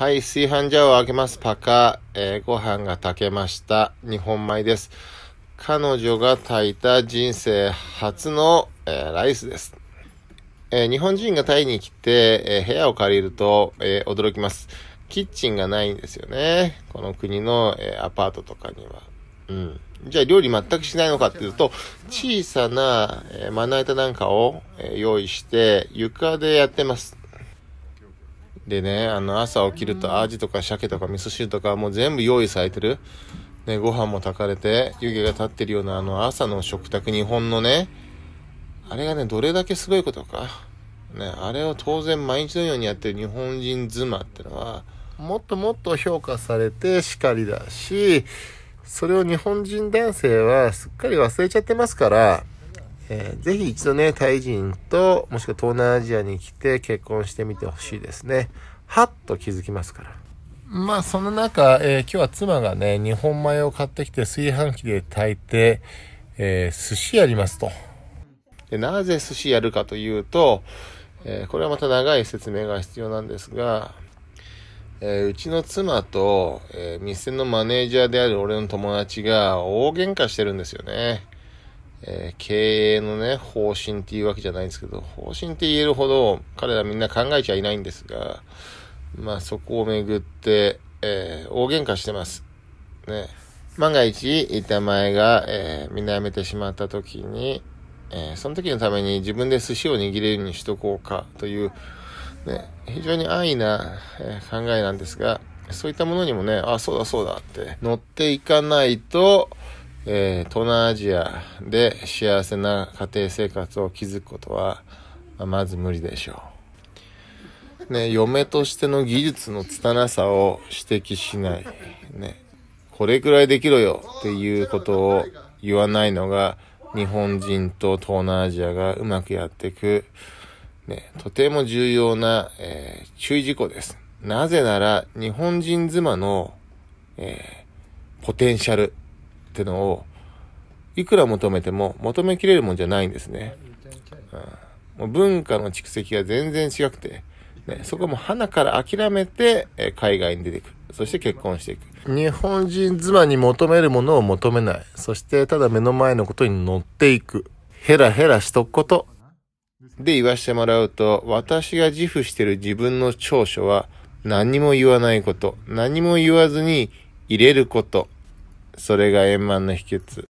はい、炊飯ジャーを開けます。パカ、えー、ご飯が炊けました。日本米です。彼女が炊いた人生初の、えー、ライスです。えー、日本人がタイに来て、え部屋を借りると、え驚きます。キッチンがないんですよね。この国の、えアパートとかには。うん。じゃあ料理全くしないのかっていうと、小さな、えまな板なんかを、え用意して床でやってます。でね、あの、朝起きるとアジとか鮭とか味噌汁とかもう全部用意されてる。ね、ご飯も炊かれて、湯気が立ってるようなあの朝の食卓、日本のね、あれがね、どれだけすごいことか。ね、あれを当然毎日のようにやってる日本人妻ってのは、もっともっと評価されてしかりだし、それを日本人男性はすっかり忘れちゃってますから、えー、ぜひ一度ね、タイ人と、もしくは東南アジアに来て結婚してみてほしいですね。はっと気づきますから。まあ、その中、えー、今日は妻がね、日本米を買ってきて炊飯器で炊いて、えー、寿司やりますと。で、なぜ寿司やるかというと、えこれはまた長い説明が必要なんですが、えうちの妻と、え店のマネージャーである俺の友達が大喧嘩してるんですよね。えー、経営のね、方針っていうわけじゃないんですけど、方針って言えるほど彼らみんな考えちゃいないんですが、まあそこをめぐって、えー、大喧嘩してます。ね。万が一、板前が、えー、みんな辞めてしまった時に、えー、その時のために自分で寿司を握れるようにしとこうかという、ね、非常に安易な、え考えなんですが、そういったものにもね、あ、そうだそうだって乗っていかないと、えー、東南アジアで幸せな家庭生活を築くことは、まあ、まず無理でしょう。ね、嫁としての技術の拙さを指摘しない。ね、これくらいできろよっていうことを言わないのが、日本人と東南アジアがうまくやっていく、ね、とても重要な、えー、注意事項です。なぜなら、日本人妻の、えー、ポテンシャルってのを、いくら求めても求めきれるもんじゃないんですね。うん、もう文化の蓄積が全然違くて、ね、そこも花から諦めて、え海外に出てくる。そして結婚していく。日本人妻に求めるものを求めない。そしてただ目の前のことに乗っていく。ヘラヘラしとくこと。で言わしてもらうと、私が自負してる自分の長所は何も言わないこと。何も言わずに入れること。それが円満の秘訣。